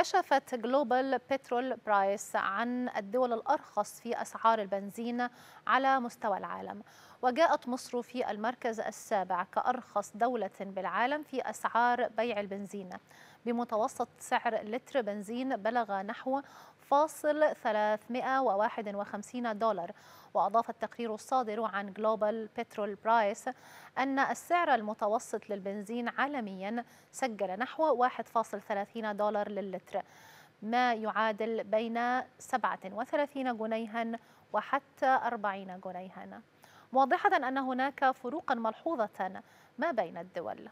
كشفت جلوبال بترول برايس عن الدول الأرخص في أسعار البنزين على مستوى العالم وجاءت مصر في المركز السابع كأرخص دولة بالعالم في أسعار بيع البنزين بمتوسط سعر لتر بنزين بلغ نحو فاصل 351 دولار وأضاف التقرير الصادر عن جلوبال بترول برايس أن السعر المتوسط للبنزين عالميا سجل نحو 1.30 دولار للتر ما يعادل بين 37 جنيها وحتى 40 جنيها واضحة أن هناك فروقا ملحوظة ما بين الدول